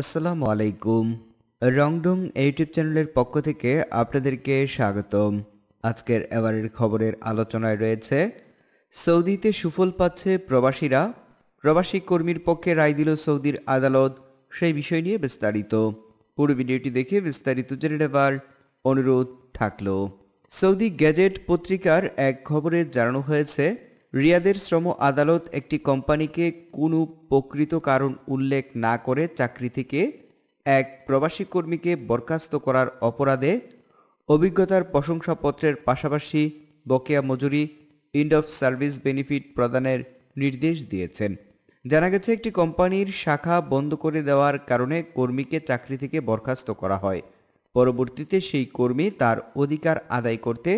আসসালামু আলাইকুম রংডং ইউটিউব চ্যানেলের পক্ষ থেকে আপনাদেরকে স্বাগতম আজকের এবারের খবরের আলোচনায় রয়েছে সৌদিতে সুফল পাচ্ছে প্রবাসীরা প্রবাসী কর্মীর পক্ষে রায় দিল সৌদির আদালত সেই বিষয় নিয়ে বিস্তারিত পুরো ভিডিওটি দেখে বিস্তারিত জেনে নেবার অনুরোধ থাকল সৌদি গ্যাজেট পত্রিকার এক খবরে জানানো হয়েছে রিয়াদের শ্রম আদালত একটি কোম্পানিকে কোনো প্রকৃত কারণ উল্লেখ না করে চাকরি থেকে এক প্রবাসী কর্মীকে বরখাস্ত করার অপরাধে অভিজ্ঞতার প্রশংসাপত্রের পাশাপাশি বকেয়া মজুরি ইন্ড অফ সার্ভিস বেনিফিট প্রদানের নির্দেশ দিয়েছেন জানা গেছে একটি কোম্পানির শাখা বন্ধ করে দেওয়ার কারণে কর্মীকে চাকরি থেকে বরখাস্ত করা হয় পরবর্তীতে সেই কর্মী তার অধিকার আদায় করতে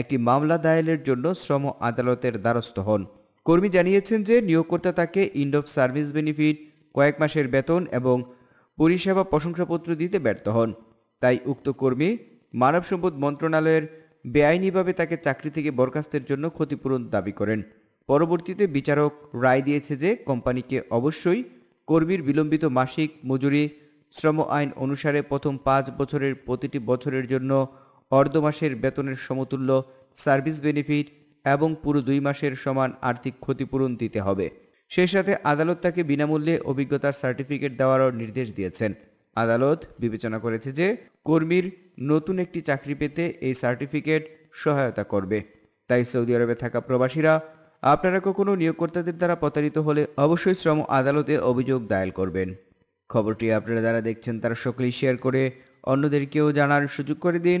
একটি মামলা দায়েরের জন্য শ্রম আদালতের দ্বারস্থ হন কর্মী জানিয়েছেন যে নিয়োগকর্তা তাকে ইন্ড অফ সার্ভিস বেনিফিট কয়েক মাসের বেতন এবং পরিষেবা প্রশংসাপত্র দিতে ব্যর্থ হন তাই উক্ত কর্মী মানব সম্পদ মন্ত্রণালয়ের বেআইনিভাবে তাকে চাকরি থেকে বরখাস্তের জন্য ক্ষতিপূরণ দাবি করেন পরবর্তীতে বিচারক রায় দিয়েছে যে কোম্পানিকে অবশ্যই কর্মীর বিলম্বিত মাসিক মজুরি শ্রম আইন অনুসারে প্রথম পাঁচ বছরের প্রতিটি বছরের জন্য অর্ধ মাসের বেতনের সমতুল্য সার্ভিস বেনিফিট এবং পুরো দুই মাসের সমান আর্থিক ক্ষতিপূরণ দিতে হবে সেই সাথে আদালত তাকে বিনামূল্যে অভিজ্ঞতার সার্টিফিকেট দেওয়ারও নির্দেশ দিয়েছেন আদালত বিবেচনা করেছে যে কর্মীর নতুন একটি চাকরি পেতে এই সার্টিফিকেট সহায়তা করবে তাই সৌদি আরবে থাকা প্রবাসীরা আপনারা কখনো নিয়োগকর্তাদের দ্বারা প্রতারিত হলে অবশ্যই শ্রম আদালতে অভিযোগ দায়ের করবেন খবরটি আপনারা যারা দেখছেন তারা সকলেই শেয়ার করে অন্যদেরকেও জানার সুযোগ করে দিন